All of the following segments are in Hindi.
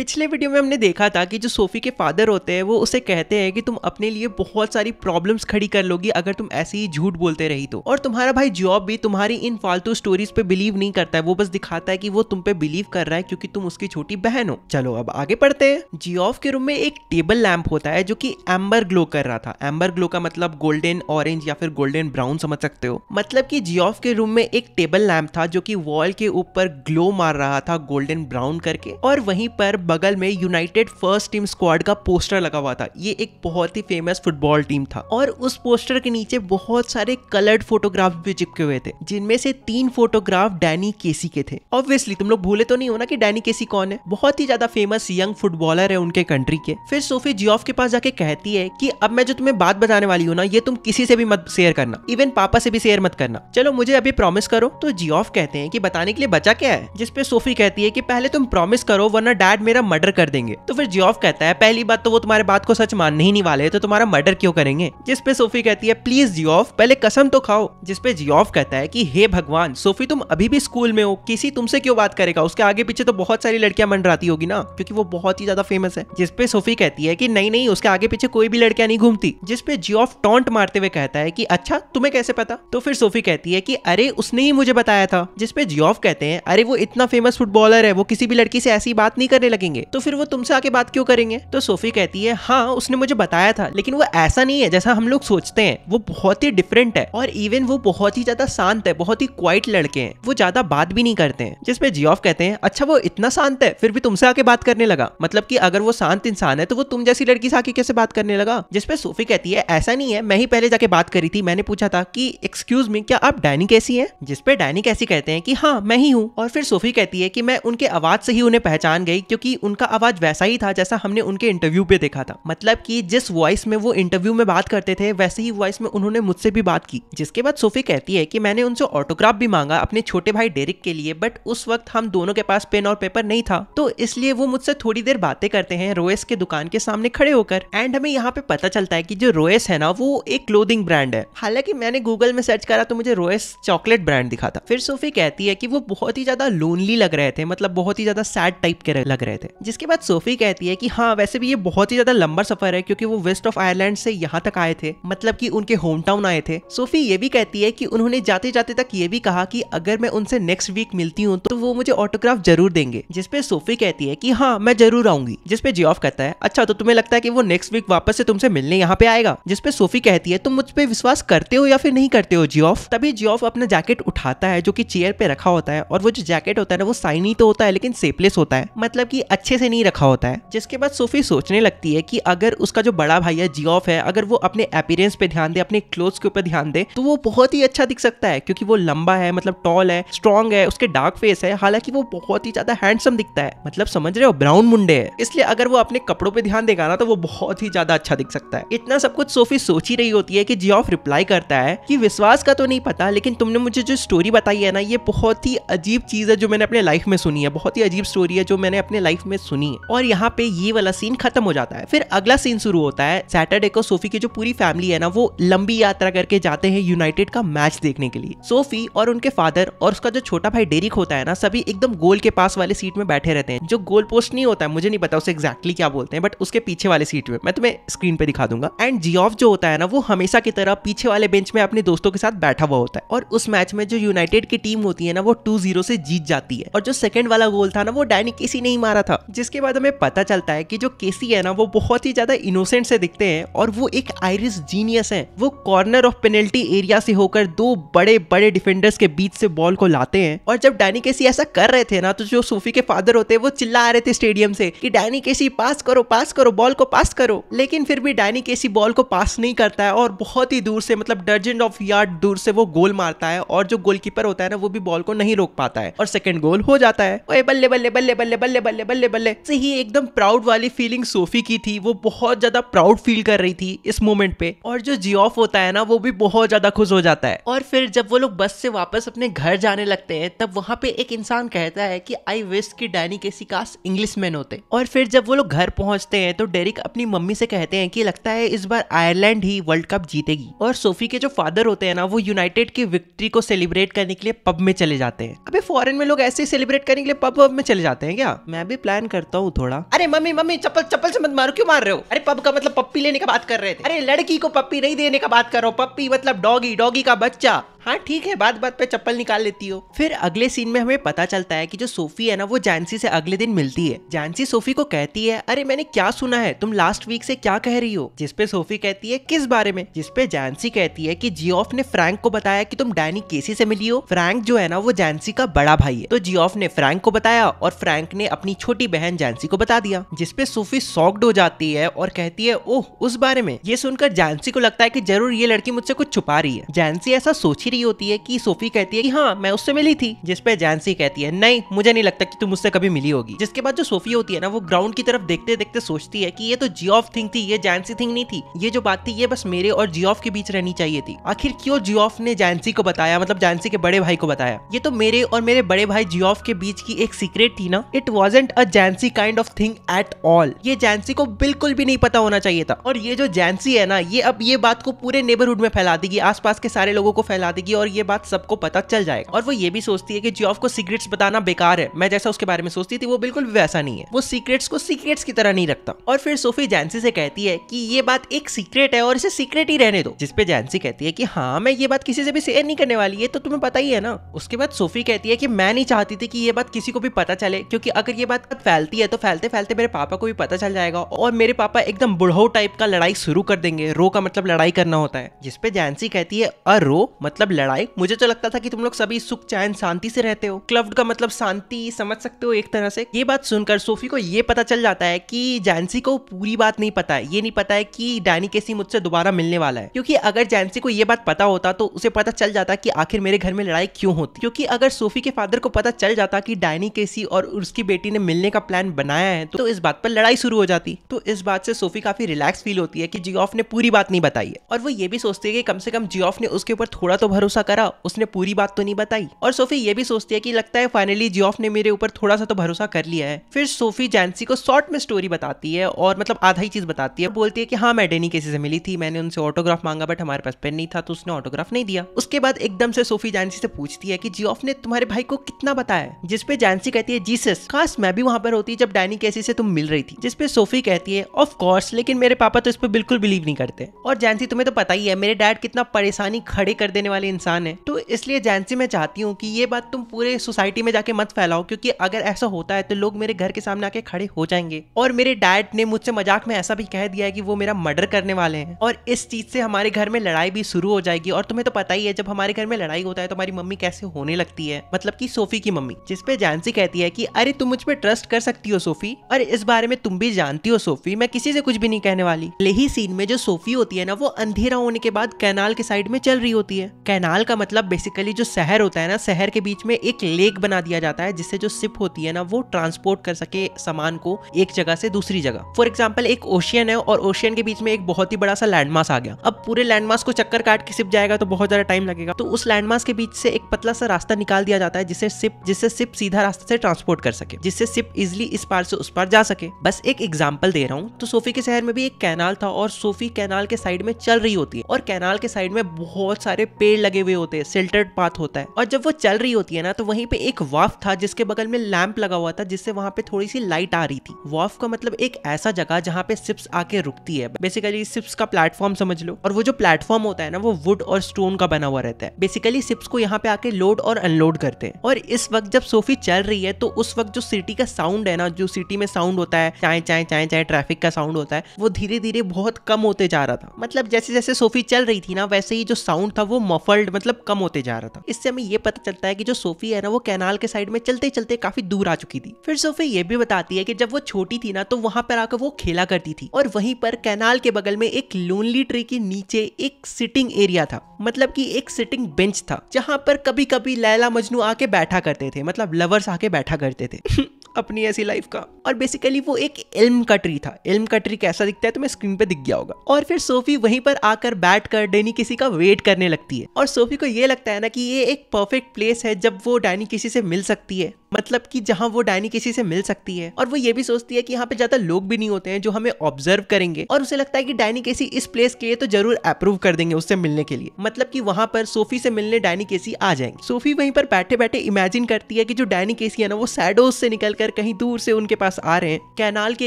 पिछले वीडियो में हमने देखा था कि जो सोफ़ी के फादर होते हैं वो उसे कहते हैं कि तुम अपने लिए बहुत सारी प्रॉब्लम्स खड़ी कर लोगी अगर तुम ऐसे ही झूठ बोलते रही तो और तुम्हारा भाई जॉब भी तुम्हारी इन फालतू स्टोरीज पे बिलीव नहीं करता है वो बस दिखाता है कि वो तुम पे बिलीव कर रहा है क्योंकि तुम उसकी छोटी बहन हो चलो अब आगे पढ़ते हैं जियोफ के रूम में एक टेबल लैम्प होता है जो की एम्बर ग्लो कर रहा था एम्बर ग्लो का मतलब गोल्डन ऑरेंज या फिर गोल्डन ब्राउन समझ सकते हो मतलब की जियोफ के रूम में एक टेबल लैम्प था जो की वॉल के ऊपर ग्लो मार रहा था गोल्डन ब्राउन करके और वहीं पर बगल में यूनाइटेड फर्स्ट टीम स्क्वाड का पोस्टर लगा हुआ था ये एक बहुत ही फेमस फुटबॉल टीम था और उस पोस्टर के नीचे बहुत सारे कलर्ड फोटोग्राफ भी चिपके हुए थे जिनमें से तीन फोटोग्राफ डैनी केसी के थे ऑब्वियसली तुम लोग भूले तो नहीं होना कि डैनी केसी कौन है बहुत ही ज्यादा फेमस यंग फुटबॉलर है उनके कंट्री के फिर सोफी जियोफ के पास जाके कहती है कि अब मैं जो तुम्हें बात बताने वाली हूँ ना ये तुम किसी से भी मत शेयर करना इवन पापा से भी शेयर मत करना चलो मुझे अभी प्रॉमिस करो तो जियोफ कहते हैं कि बताने के लिए बचा क्या है जिसपे सोफी कहती है कि पहले तुम प्रॉमिस करो वरना डैड मेरा तेरा मर्डर कर देंगे तो फिर जियोफ कहता है पहली बात तो वो तुम्हारे बात को सच मानने ही नहीं वाले तो तुम्हारा मर्डर क्यों करेंगे जिसपे सोफी कहती है प्लीज जियोफ पहले कसम तो खाओ जिसपे जियोफ कहता है की हे भगवान सोफी तुम अभी भी स्कूल में हो किसी तुमसे क्यों बात करेगा उसके आगे पीछे तो बहुत सारी लड़कियां मंडराती होगी ना क्योंकि वो बहुत ही ज्यादा फेमस है जिसपे सोफी कहती है की नहीं नहीं उसके आगे पीछे कोई भी लड़कियां नहीं घूमती जिसपे जियोफ टॉन्ट मारते हुए कहता है की अच्छा तुम्हें कैसे पता तो फिर सोफी कहती है की अरे उसने ही मुझे बताया था जिसपे जियोफ कहते हैं अरे वो इतना फेमस फुटबॉलर है वो किसी भी लड़की से ऐसी बात नहीं करने लगे लगेंगे तो फिर वो तुमसे आके बात क्यों करेंगे तो सोफी कहती है हाँ उसने मुझे बताया था लेकिन वो ऐसा नहीं है जैसा हम लोग सोचते हैं वो बहुत ही डिफरेंट है और इवन वो बहुत ही ज्यादा शांत है बहुत ही क्वाइट लड़के हैं वो ज्यादा बात भी नहीं करते हैं जिसपे जियोफ कहते हैं अच्छा वो इतना शांत है फिर भी तुमसे आके बात करने लगा मतलब की अगर वो शांत इंसान है तो वो तुम जैसी लड़की से आके कैसे बात करने लगा जिसपे सोफी कहती है ऐसा नहीं है मैं ही पहले जाके बात करी थी मैंने पूछा था की एक्सक्यूज मी क्या आप डैनिक कैसी है जिसपे डैनिक कैसी कहते हैं की हाँ मैं ही हूँ और फिर सोफी कहती है की मैं उनके आवाज से ही उन्हें पहचान गई क्योंकि कि उनका आवाज़ वैसा ही था जैसा हमने उनके इंटरव्यू पे देखा था मतलब कि जिस वॉइस में वो इंटरव्यू में बात करते थे वैसे ही वॉइस में उन्होंने मुझसे भी बात की जिसके बाद सोफी कहती है कि मैंने उनसे ऑटोग्राफ भी मांगा अपने छोटे भाई डेरिक के लिए बट उस वक्त हम दोनों के पास पेन और पेपर नहीं था तो इसलिए वो मुझसे थोड़ी देर बातें करते हैं रोएस के दुकान के सामने खड़े होकर एंड हमें यहाँ पे पता चलता है की जो रोएस है ना वो एक क्लोदिंग ब्रांड है हालांकि मैंने गूगल में सर्च करा तो मुझे रोएस चॉकलेट ब्रांड दिखा था फिर सोफी कहती है कि वो बहुत ही ज्यादा लोनली लग रहे थे मतलब बहुत ही ज्यादा सैड टाइप के लग रहे थे जिसके बाद सोफी कहती है कि हाँ वैसे भी ये बहुत ही ज्यादा लंबा सफर है क्योंकि वो वेस्ट ऑफ आयरलैंड से यहाँ तक आए थे मतलब कि उनके होम टाउन आए थे सोफी ये भी कहती है कि उन्होंने जाते जाते तक ये भी कहा कि अगर मैं उनसे नेक्स्ट वीक मिलती हूँ तो वो मुझे ऑटोग्राफ जरूर देंगे जिसपे सोफी कहती है कि हाँ मैं जरूर आऊंगी जिसपे जियोफ कहता है अच्छा तो तुम्हें लगता है कि वो नेक्स्ट वीक वापस से तुमसे मिलने यहाँ पे आएगा जिसपे सोफी कहती है तुम मुझ पर विश्वास करते हो या फिर नहीं करते हो जियोफ तभी जियोफ अपना जैकेट उठाता है जो की चेयर पे रखा होता है और वो जो जैकेट होता है ना वो साइनी तो होता है लेकिन सेपलेस होता है मतलब की अच्छे से नहीं रखा होता है जिसके बाद सोफी सोचने लगती है कि अगर उसका जो बड़ा भाई है जियोफ है अगर वो अपने अपीरेंस पे ध्यान दे अपने क्लोथ्स के ऊपर ध्यान दे तो वो बहुत ही अच्छा दिख सकता है क्योंकि वो लंबा है मतलब टॉल है स्ट्रॉन्ग है उसके डार्क फेस है हालांकि वो बहुत ही ज्यादा हैंडसम दिखता है मतलब समझ रहे हो ब्राउन मुंडे है इसलिए अगर वो अपने कपड़ों पर ध्यान देगा ना तो वो बहुत ही ज्यादा अच्छा दिख सकता है इतना सब कुछ सोफी सोच ही रही होती है कि जियोफ रिप्लाई करता है कि विश्वास का तो नहीं पता लेकिन तुमने मुझे जो स्टोरी बताई है ना ये बहुत ही अजीब चीज है जो मैंने अपने लाइफ में सुनी है बहुत ही अजीब स्टोरी है जो मैंने अपने लाइफ लाइफ में सुनी और यहाँ पे ये वाला सीन खत्म हो जाता है फिर अगला सीन शुरू होता है सैटरडे को सोफी की जो पूरी फैमिली है ना वो लंबी यात्रा करके जाते हैं यूनाइटेड का मैच देखने के लिए सोफी और उनके फादर और उसका जो छोटा भाई डेरिक होता है ना सभी एकदम गोल के पास वाले सीट में बैठे रहते हैं जो गोल पोस्ट नहीं होता है मुझे नहीं पता उसे एग्जैक्टली क्या बोलते हैं बट उसके पीछे वाले सीट में मैं तुम्हें स्क्रीन पे दिखा दूंगा एंड जियोफ जो होता है ना वो हमेशा की तरह पीछे वाले बेंच में अपने दोस्तों के साथ बैठा हुआ होता है और उस मैच में जो यूनाइटेड की टीम होती है ना वो टू जीरो से जीत जाती है और जो सेकंड वाला गोल था ना वो डायनिक किसी नहीं मारा था था जिसके बाद हमें पता चलता है कि जो केसी है ना वो बहुत ही ज्यादा इनोसेंट से दिखते हैं और वो एक आयरिस जीनियस है वो कॉर्नर ऑफ पेनल्टी एरिया से होकर दो बड़े बड़े डिफेंडर्स के बीच से बॉल को लाते हैं और जब डैनी केसी ऐसा कर रहे थे ना तो जो सूफी के फादर होते वो चिल्ला आ रहे थे स्टेडियम से कि डैनी केसी पास करो पास करो बॉल को पास करो लेकिन फिर भी डैनी केसी बॉल को पास नहीं करता है और बहुत ही दूर से मतलब डर्जन ऑफ यार्ड दूर से वो गोल मारता है और जो गोलकीपर होता है ना वो भी बॉल को नहीं रोक पाता है और सेकंड गोल हो जाता है बल्ले बल्ले बल्ले बल्ले बल्ले बल्ले बल्ले बल्ले से ही एकदम प्राउड वाली फीलिंग सोफी की थी वो बहुत ज्यादा प्राउड फील कर रही थी इस मोमेंट पे और जो जी ऑफ होता है ना वो भी बहुत ज्यादा खुश हो जाता है और फिर जब वो लोग बस से वापस अपने घर जाने लगते हैं तब वहाँ पे एक इंसान कहता है कि आई विश की Danny Casey cast Englishman होते और फिर जब वो लोग घर पहुंचते हैं तो डेरिक अपनी मम्मी से कहते हैं कि लगता है इस बार आयरलैंड ही वर्ल्ड कप जीतेगी और सोफी के जो फादर होते हैं ना वो यूनाइटेड की विक्ट्री को सेलिब्रेट करने के लिए पब में चले जाते हैं अभी फॉरेन में लोग ऐसे सेलिब्रेट करने के लिए पब में चले जाते हैं क्या मैं भी प्लान करता हूँ थोड़ा अरे मम्मी मम्मी चप्पल चप्पल से मत मारो क्यों मार रहे हो अरे पब का मतलब पप्पी लेने का बात कर रहे थे अरे लड़की को पप्पी नहीं देने का बात कर रहा हूँ पप्पी मतलब डॉगी डॉगी का बच्चा हाँ ठीक है बात बात पे चप्पल निकाल लेती हो फिर अगले सीन में हमें पता चलता है कि जो सोफी है ना वो जैंसी से अगले दिन मिलती है जैंसी सोफी को कहती है अरे मैंने क्या सुना है तुम लास्ट वीक से क्या कह रही हो जिसपे सोफी कहती है किस बारे में जिसपे जैंसी कहती है की जियोफ ने फ्रैंक को बताया की तुम डैनी केसी से मिली हो फ्रैंक जो है ना वो जैंसी का बड़ा भाई है तो जियोफ ने फ्रैंक को बताया और फ्रैंक ने अपनी छोटी बहन जैंसी को बता दिया जिसपे सोफी सॉक्ड हो जाती है और कहती है ओह उस बारे में ये सुनकर जैनसी को लगता है की जरूर ये लड़की मुझसे कुछ छुपा रही है जैंसी ऐसा सोची रही होती है कि सोफी कहती है कि हाँ मैं उससे मिली थी जिसपे जैनसी कहती है नहीं मुझे नहीं लगता कि तुम मुझसे कभी मिली होगी जिसके बाद जो सोफी होती है ना वो ग्राउंड की तरफ देखते देखते सोचती है कि ये तो जी ऑफ थिंग थी ये जैनसी थिंग नहीं थी ये जो बात थी ये बस मेरे और जी के बीच रहनी चाहिए थी आखिर क्यों जी ने जैनसी को बताया मतलब जैनसी के बड़े भाई को बताया ये तो मेरे और मेरे बड़े भाई जी के बीच की एक सीक्रेट थी ना it wasn't a Gen Z kind of thing at all ये जैनसी को बिल्कुल भी नहीं पता होना चाहिए था और ये जो जैनसी है ना ये अब ये बात को पूरे नेबरहुड में फैला देगी आसपास के सारे लोगों को फैला देगी देगी और ये बात सबको पता चल जाएगा और वो ये भी सोचती है कि जियोफ को सीक्रेट्स बताना बेकार है मैं जैसा उसके बारे में सोचती थी वो बिल्कुल वैसा नहीं है वो सीक्रेट्स को सीक्रेट्स की तरह नहीं रखता और फिर सोफी जैंसी से कहती है कि ये बात एक सीक्रेट है और इसे सीक्रेट ही रहने दो जिसपे जैंसी कहती है कि हाँ मैं ये बात किसी से भी शेयर नहीं करने वाली है तो तुम्हें पता ही है ना उसके बाद सोफी कहती है कि मैं नहीं चाहती थी कि ये बात किसी को भी पता चले क्योंकि अगर ये बात फैलती है तो फैलते फैलते मेरे पापा को भी पता चल जाएगा और मेरे पापा एकदम बुढ़ो टाइप का लड़ाई शुरू कर देंगे रो का मतलब लड़ाई करना होता है जिसपे जैंसी कहती है अ रो मतलब मतलब लड़ाई मुझे तो लगता था कि तुम लोग सभी सुख चैन शांति से रहते हो क्लव्ड का मतलब शांति समझ सकते हो एक तरह से ये बात सुनकर सोफी को ये पता चल जाता है कि जैनसी को पूरी बात नहीं पता है ये नहीं पता है कि डैनी केसी मुझसे दोबारा मिलने वाला है क्योंकि अगर जैनसी को ये बात पता होता तो उसे पता चल जाता कि आखिर मेरे घर में लड़ाई क्यों होती क्योंकि अगर सोफी के फादर को पता चल जाता कि डैनी केसी और उसकी बेटी ने मिलने का प्लान बनाया है तो इस बात पर लड़ाई शुरू हो जाती तो इस बात से सोफी काफी रिलैक्स फील होती है कि जियोफ ने पूरी बात नहीं बताई है और वो ये भी सोचती है कि कम से कम जियोफ ने उसके ऊपर थोड़ा तो भरोसा करा उसने पूरी बात तो नहीं बताई और सोफी ये भी सोचती है कि लगता है फाइनली जियोफ ने मेरे ऊपर थोड़ा सा तो भरोसा कर लिया है फिर सोफी जैनसी को शॉर्ट में स्टोरी बताती है और मतलब आधा ही चीज बताती है बोलती है कि हाँ मैं डेनी केसी से मिली थी मैंने उनसे ऑटोग्राफ मांगा बट हमारे पास पेन नहीं था तो उसने ऑटोग्राफ नहीं दिया उसके बाद एकदम से सोफी जैनसी से पूछती है कि जियोफ ने तुम्हारे भाई को कितना बताया जिसपे जैंसी कहती है जीसस खास मैं भी वहां पर होती जब डैनी कैसी से तुम मिल रही थी जिसपे सोफी कहती है ऑफ कोर्स लेकिन मेरे पापा तो इस पर बिल्कुल बिलीव नहीं करते और जैनसी तुम्हें तो पता ही है मेरे डैड कितना परेशानी खड़े कर देने वाले इंसान है तो इसलिए जैनसी मैं चाहती हूँ कि ये बात तुम पूरे सोसाइटी में जाके मत फैलाओ क्योंकि अगर ऐसा होता है तो लोग मेरे घर के सामने आके खड़े हो जाएंगे और मेरे डैड ने मुझसे मजाक में ऐसा भी कह दिया है कि वो मेरा मर्डर करने वाले हैं और इस चीज से हमारे घर में लड़ाई भी शुरू हो जाएगी और तुम्हें तो पता ही है जब हमारे घर में लड़ाई होता है तो हमारी मम्मी कैसे होने लगती है मतलब की सोफी की मम्मी जिसपे जैनसी कहती है की अरे तुम मुझ पर ट्रस्ट कर सकती हो सोफी और इस बारे में तुम भी जानती हो सोफी मैं किसी से कुछ भी नहीं कहने वाली लेही सीन में जो सोफी होती है ना वो अंधेरा होने के बाद कैनाल के साइड में चल रही होती है कैनाल का मतलब बेसिकली जो शहर होता है ना शहर के बीच में एक लेक बना दिया जाता है जिससे जो सिप होती है ना वो ट्रांसपोर्ट कर सके सामान को एक जगह से दूसरी जगह फॉर एग्जाम्पल एक ओशियन है और ओशियन के बीच में एक बहुत ही बड़ा सा लैंडमास आ गया अब पूरे लैंडमास को चक्कर काट के सिप जाएगा तो बहुत ज्यादा टाइम लगेगा तो उस लैंडमार्क के बीच से एक पतला सा रास्ता निकाल दिया जाता है जिससे सिप जिससे सिप सीधा रास्ते से ट्रांसपोर्ट कर सके जिससे सिप इजिली इस पार से उस पार जा सके बस एक एग्जाम्पल दे रहा हूँ तो सोफी के शहर में भी एक कैनाल था और सोफी कैनाल के साइड में चल रही होती है और कैनाल के साइड में बहुत सारे पेड़ लगे हुए होते हैं सिल्टर्ड पाथ होता है और जब वो चल रही होती है ना तो वहीं पे एक वाफ था जिसके बगल में लैंप लगा हुआ था जिससे वहां पे थोड़ी सी लाइट आ रही थी वाफ का मतलब एक ऐसा जगह जहाँ पे सिप्स आके रुकती है बेसिकली सिप्स का प्लेटफॉर्म समझ लो और वो जो प्लेटफॉर्म होता है ना वो वुड और स्टोन का बना हुआ रहता है बेसिकली सिप्स को यहाँ पे आके लोड और अनलोड करते हैं और इस वक्त जब सोफी चल रही है तो उस वक्त जो सिटी का साउंड है ना जो सिटी में साउंड होता है चाहे चाहे चाहे चाहे ट्रैफिक का साउंड होता है वो धीरे धीरे बहुत कम होते जा रहा था मतलब जैसे जैसे सोफी चल रही थी ना वैसे ही जो साउंड था वो मफल वर्ल्ड मतलब कम होते जा रहा था इससे हमें ये पता चलता है कि जो सोफी है ना वो कैनाल के साइड में चलते चलते काफी दूर आ चुकी थी फिर सोफी ये भी बताती है कि जब वो छोटी थी ना तो वहां पर आकर वो खेला करती थी और वहीं पर कैनाल के बगल में एक लोनली ट्री के नीचे एक सिटिंग एरिया था मतलब की एक सिटिंग बेंच था जहाँ पर कभी कभी लैला मजनू आके बैठा करते थे मतलब लवर्स आके बैठा करते थे अपनी ऐसी लाइफ का और बेसिकली वो एक एल्म का ट्री था एल्म का ट्री कैसा दिखता है तुम्हें स्क्रीन पे दिख गया होगा और फिर सोफी वहीं पर आकर बैठ कर डैनी किसी का वेट करने लगती है और सोफी को ये लगता है ना कि ये एक परफेक्ट प्लेस है जब वो डैनी किसी से मिल सकती है मतलब कि जहाँ वो डायनी किसी से मिल सकती है और वो ये भी सोचती है कि यहाँ पे ज्यादा लोग भी नहीं होते हैं जो हमें ऑब्जर्व करेंगे और उसे लगता है कि डायनी केसी इस प्लेस के लिए तो जरूर अप्रूव कर देंगे उससे मिलने के लिए मतलब कि वहां पर सोफी से मिलने डायनी केसी आ जाएंगे सोफी वहीं पर बैठे बैठे इमेजिन करती है कि जो डायनी केसी है ना वो सैडोज से निकल कर कहीं दूर से उनके पास आ रहे हैं कैनाल के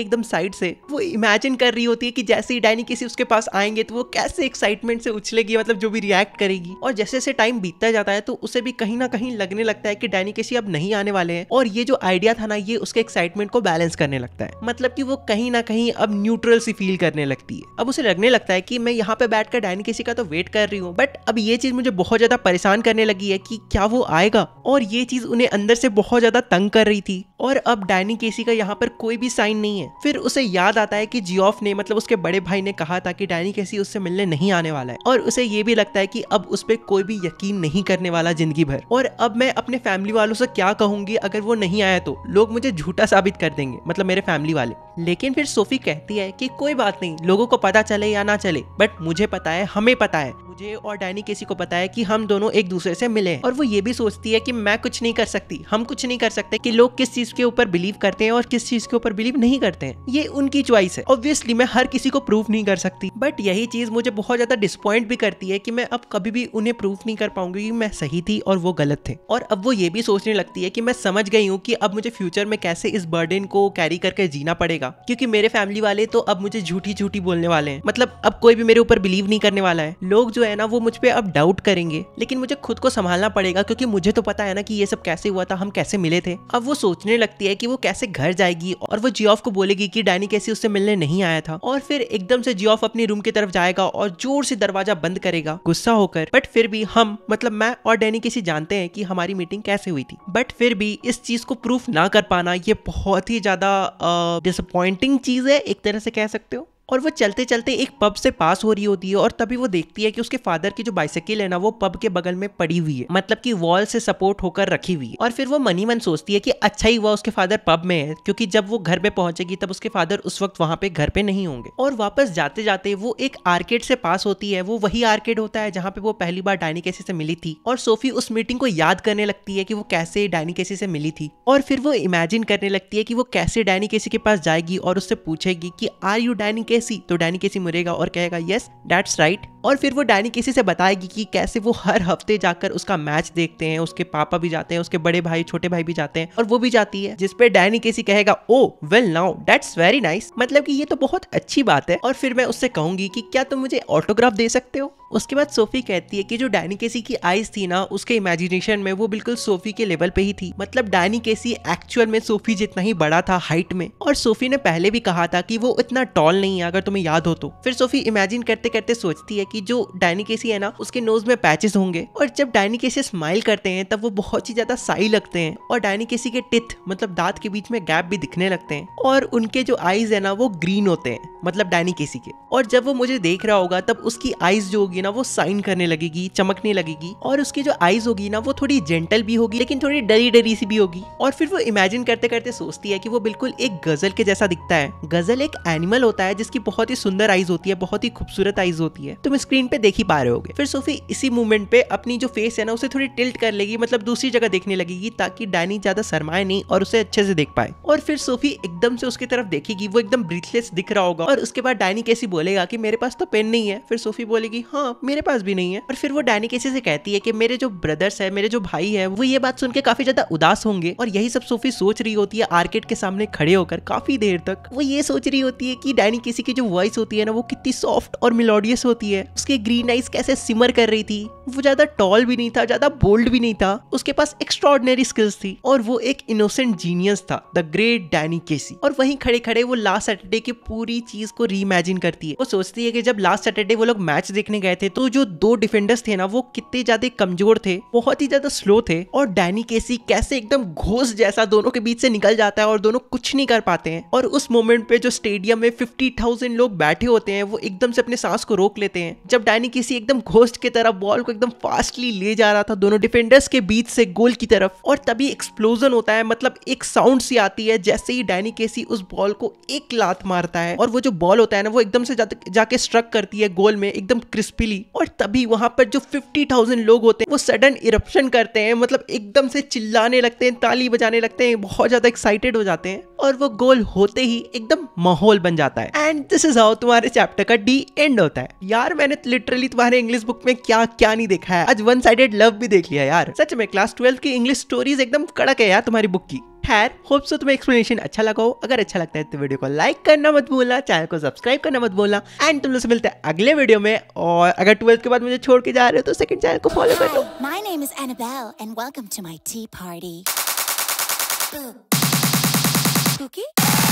एकदम साइड से वो इमेजिन कर रही होती है कि जैसे ही डायनी केसी उसके पास आएंगे तो वो कैसे एक्साइटमेंट से उछलेगी मतलब जो भी रिएक्ट करेगी और जैसे जैसे टाइम बीतता जाता है तो उसे भी कहीं ना कहीं लगने लगता है कि डायनी केसी अब नहीं आने वाले वाले हैं और ये जो आइडिया था ना ये उसके एक्साइटमेंट को बैलेंस करने लगता है मतलब की वो कहीं ना कहीं अब न्यूट्रल सी फील करने लगती है अब उसे लगने लगता है कि मैं यहाँ पे बैठ कर डायनी किसी का तो वेट कर रही हूँ बट अब ये चीज मुझे बहुत ज्यादा परेशान करने लगी है की क्या वो आएगा और ये चीज उन्हें अंदर से बहुत ज्यादा तंग कर रही थी और अब डायनी केसी का यहाँ पर कोई भी साइन नहीं है फिर उसे याद आता है कि जियोफ ने मतलब उसके बड़े भाई ने कहा था कि डायनी केसी उससे मिलने नहीं आने वाला है और उसे ये भी लगता है कि अब उस पर कोई भी यकीन नहीं करने वाला जिंदगी भर और अब मैं अपने फैमिली वालों से क्या कहूंगी अगर वो नहीं आया तो लोग मुझे झूठा साबित कर देंगे मतलब मेरे फैमिली वाले लेकिन फिर सोफी कहती है कि कोई बात नहीं लोगों को पता चले या ना चले बट मुझे पता है हमें पता है मुझे और डैनी किसी को पता है कि हम दोनों एक दूसरे से मिले और वो ये भी सोचती है कि मैं कुछ नहीं कर सकती हम कुछ नहीं कर सकते कि लोग किस चीज के ऊपर बिलीव करते हैं और किस चीज के ऊपर बिलीव नहीं करते हैं ये उनकी च्वाइस है ऑब्वियसली मैं हर किसी को प्रूव नहीं कर सकती बट यही चीज़ मुझे बहुत ज़्यादा डिसपॉइंट भी करती है कि मैं अब कभी भी उन्हें प्रूफ नहीं कर पाऊंगी कि मैं सही थी और वो गलत थे और अब वो ये भी सोचने लगती है कि मैं समझ गई हूँ कि अब मुझे फ्यूचर में कैसे इस बर्डन को कैरी करके जीना पड़ेगा क्योंकि मेरे फैमिली वाले तो अब मुझे झूठी झूठी बोलने वाले हैं मतलब अब कोई भी मेरे ऊपर बिलीव नहीं करने वाला है लोग जो है ना वो मुझ पर अब डाउट करेंगे लेकिन मुझे खुद को संभालना पड़ेगा क्योंकि मुझे तो पता है ना कि ये सब कैसे हुआ था हम कैसे मिले थे अब वो सोचने लगती है कि वो कैसे घर जाएगी और वो जियोफ को बोलेगी कि डैनी कैसे उससे मिलने नहीं आया था और फिर एकदम से जियोफ अपनी रूम की तरफ जाएगा और जोर से दरवाजा बंद करेगा गुस्सा होकर बट फिर भी हम मतलब मैं और डैनी किसी जानते हैं कि हमारी मीटिंग कैसे हुई थी बट फिर भी इस चीज को प्रूफ ना कर पाना ये बहुत ही ज्यादा डिसअपॉइंटिंग चीज है एक तरह से कह सकते हो और वो चलते चलते एक पब से पास हो रही होती है और तभी वो देखती है कि उसके फादर की जो बाइसाइकिल है ना वो पब के बगल में पड़ी हुई है मतलब कि वॉल से सपोर्ट होकर रखी हुई है और फिर वो मनी मन सोचती है कि अच्छा ही हुआ उसके फादर पब में है क्योंकि जब वो घर पे पहुंचेगी तब उसके फादर उस वक्त वहां पे घर पे नहीं होंगे और वापस जाते जाते वो एक आर्केड से पास होती है वो वही आर्केड होता है जहाँ पे वो पहली बार डायनी कैसी से मिली थी और सोफी उस मीटिंग को याद करने लगती है कि वो कैसे डायनी कैसी से मिली थी और फिर वो इमेजिन करने लगती है कि वो कैसे डायनी कैसी के पास जाएगी और उससे पूछेगी कि आर यू डायनी कैसी केसी तो डैनी केसी मुरेगा और कहेगा यस डैट्स राइट और फिर वो डैनी केसी से बताएगी कि कैसे वो हर हफ्ते जाकर उसका मैच देखते हैं उसके पापा भी जाते हैं उसके बड़े भाई छोटे भाई भी जाते हैं और वो भी जाती है जिसपे डैनी केसी कहेगा oh well now that's very nice मतलब की ये तो बहुत अच्छी बात है और फिर मैं उससे कहूंगी की क्या तुम मुझे ऑटोग्राफ दे सकते हो उसके बाद सोफी कहती है कि जो डैनी केसी की आईज थी ना उसके इमेजिनेशन में वो बिल्कुल सोफी के लेवल पे ही थी मतलब डैनी केसी एक्चुअल में सोफी जितना ही बड़ा था हाइट में और सोफी ने पहले भी कहा था कि वो इतना टॉल नहीं है अगर तुम्हें याद हो तो फिर सोफी इमेजिन करते करते सोचती है कि जो डायनी केसी है ना उसके नोज में पैचेस होंगे और जब डायनी केसी स्माइल करते हैं तब वो बहुत ही ज्यादा साई लगते हैं और डायनी केसी के टिथ मतलब दांत के बीच में गैप भी दिखने लगते हैं और उनके जो आईज है ना वो ग्रीन होते हैं मतलब डायनी केसी के और जब वो मुझे देख रहा होगा तब उसकी आईज जो होगी ना वो साइन करने लगेगी चमकने लगेगी और उसकी जो आईज होगी ना वो थोड़ी जेंटल भी होगी लेकिन थोड़ी डरी डरी सी भी होगी और फिर वो इमेजिन करते करते सोचती है कि वो बिल्कुल एक गजल के जैसा दिखता है गजल एक एनिमल होता है जिसकी बहुत ही सुंदर आईज होती है बहुत ही खूबसूरत आईज होती है तुम स्क्रीन पे देख ही पा रहे हो फिर सोफी इसी मूवमेंट पे अपनी जो फेस है ना उसे थोड़ी टिल्ट कर लेगी मतलब दूसरी जगह देखने लगेगी ताकि डैनी ज्यादा शरमाए नहीं और उसे अच्छे से देख पाए और फिर सोफी एकदम से उसकी तरफ देखेगी वो एकदम ब्रीथलेस दिख रहा होगा और उसके बाद डैनी कैसी बोलेगा कि मेरे पास तो पेन नहीं है फिर सोफी बोलेगी हाँ मेरे पास भी नहीं है और फिर वो डैनी किसी से कहती है कि मेरे जो ब्रदर्स है मेरे जो भाई है वो ये बात सुन के काफी ज्यादा उदास होंगे और यही सब सोफी सोच रही होती है आर्केड के सामने खड़े होकर काफी देर तक वो ये सोच रही होती है कि डैनी किसी की जो वॉइस होती है ना वो कितनी सॉफ्ट और मिलोडियस होती है उसके ग्रीन आइज कैसे सिमर कर रही थी वो ज्यादा टॉल भी नहीं था ज्यादा बोल्ड भी नहीं था उसके पास एक्स्ट्रॉर्डनरी स्किल्स थी और वो एक इनोसेंट जीनियस था द ग्रेट डैनी केसी और वहीं खड़े खड़े वो लास्ट सैटरडे की पूरी चीज को रीइमेजिन करती है वो सोचती है कि जब लास्ट सैटरडे वो लोग मैच देखने गए थे तो जो दो डिफेंडर्स थे ना वो कितने ज्यादा कमजोर थे बहुत ही ज्यादा स्लो थे और डैनी केसी कैसे एकदम घोष जैसा दोनों के बीच से निकल जाता है और दोनों कुछ नहीं कर पाते हैं और उस मोमेंट पे जो स्टेडियम में फिफ्टी थाउजेंड लोग बैठे होते हैं वो एकदम से अपने सांस को रोक लेते हैं जब डैनी केसी एकदम घोस्ट की तरफ बॉल को एकदम फास्टली ले जा रहा था दोनों डिफेंडर्स के बीच से गोल की तरफ और तभी एक्सप्लोजन होता है मतलब एक साउंड सी आती है जैसे ही डैनी केसी उस बॉल को एक लात मारता है और वो जो बॉल होता है ना वो एकदम से जाके स्ट्रक करती है गोल में एकदम क्रिस्पी पिली और तभी वहां पर जो 50,000 लोग होते हैं वो सडन इरप्शन करते हैं मतलब एकदम से चिल्लाने लगते हैं ताली बजाने लगते हैं बहुत ज्यादा एक्साइटेड हो जाते हैं और वो गोल होते ही एकदम माहौल बन जाता है एंड दिस इज हाउ तुम्हारे चैप्टर का डी एंड होता है यार मैंने लिटरली तुम्हारे इंग्लिश बुक में क्या क्या नहीं देखा है आज वन साइडेड लव भी देख लिया यार सच में क्लास ट्वेल्थ की इंग्लिश स्टोरीज एकदम कड़क है यार तुम्हारी बुक की खैर होप सो तुम्हें एक्सप्लेनेशन अच्छा लगा हो अगर अच्छा लगता है तो वीडियो को लाइक करना मत भूलना चैनल को सब्सक्राइब करना मत भूलना एंड तुम लोग से मिलते हैं अगले वीडियो में और अगर ट्वेल्थ के बाद मुझे छोड़ के जा रहे हो तो सेकंड चैनल को फॉलो कर लो my name is Annabelle and welcome to my tea party cookie